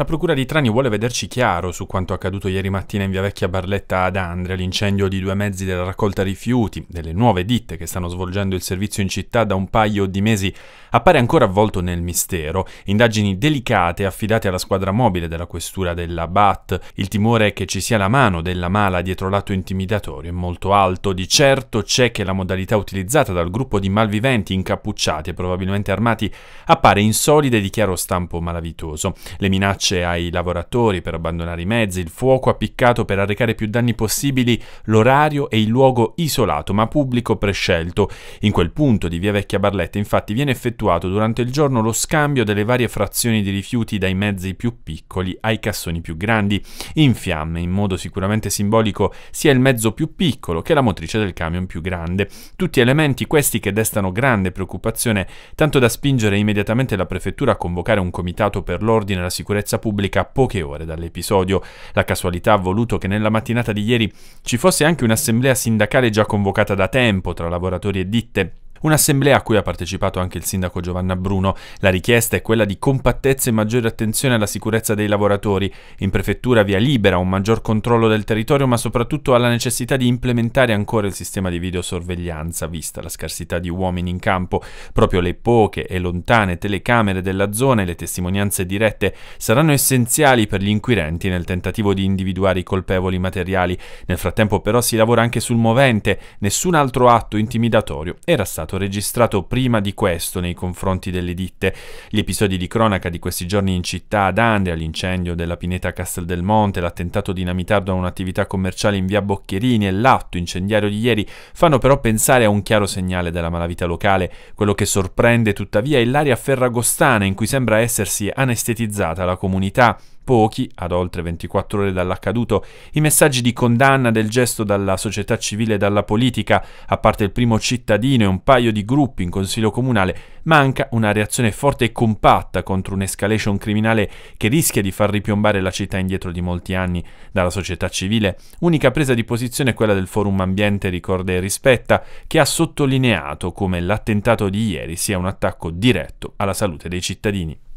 La procura di Trani vuole vederci chiaro su quanto accaduto ieri mattina in via vecchia Barletta ad Andria, l'incendio di due mezzi della raccolta rifiuti, delle nuove ditte che stanno svolgendo il servizio in città da un paio di mesi, appare ancora avvolto nel mistero. Indagini delicate affidate alla squadra mobile della questura della BAT. Il timore che ci sia la mano della mala dietro l'atto intimidatorio è molto alto. Di certo c'è che la modalità utilizzata dal gruppo di malviventi incappucciati e probabilmente armati appare insolida e di chiaro stampo malavitoso. Le minacce minacce ai lavoratori per abbandonare i mezzi, il fuoco appiccato per arrecare più danni possibili, l'orario e il luogo isolato ma pubblico prescelto. In quel punto di via Vecchia Barletta infatti viene effettuato durante il giorno lo scambio delle varie frazioni di rifiuti dai mezzi più piccoli ai cassoni più grandi. In fiamme, in modo sicuramente simbolico, sia il mezzo più piccolo che la motrice del camion più grande. Tutti elementi questi che destano grande preoccupazione, tanto da spingere immediatamente la prefettura a convocare un comitato per l'ordine e la sicurezza pubblica poche ore dall'episodio. La casualità ha voluto che nella mattinata di ieri ci fosse anche un'assemblea sindacale già convocata da tempo tra lavoratori e ditte Un'assemblea a cui ha partecipato anche il sindaco Giovanna Bruno. La richiesta è quella di compattezza e maggiore attenzione alla sicurezza dei lavoratori. In prefettura via libera un maggior controllo del territorio, ma soprattutto alla necessità di implementare ancora il sistema di videosorveglianza, vista la scarsità di uomini in campo. Proprio le poche e lontane telecamere della zona e le testimonianze dirette saranno essenziali per gli inquirenti nel tentativo di individuare i colpevoli materiali. Nel frattempo però si lavora anche sul movente, nessun altro atto intimidatorio era stato stato registrato prima di questo nei confronti delle ditte. Gli episodi di cronaca di questi giorni in città ad Andria, l'incendio della pineta Castel del Monte, l'attentato dinamitato da un'attività commerciale in via Boccherini e l'atto incendiario di ieri fanno però pensare a un chiaro segnale della malavita locale. Quello che sorprende tuttavia è l'aria ferragostana in cui sembra essersi anestetizzata la comunità pochi, ad oltre 24 ore dall'accaduto, i messaggi di condanna del gesto dalla società civile e dalla politica, a parte il primo cittadino e un paio di gruppi in consiglio comunale, manca una reazione forte e compatta contro un'escalation criminale che rischia di far ripiombare la città indietro di molti anni dalla società civile. Unica presa di posizione è quella del Forum Ambiente Ricorda e Rispetta, che ha sottolineato come l'attentato di ieri sia un attacco diretto alla salute dei cittadini.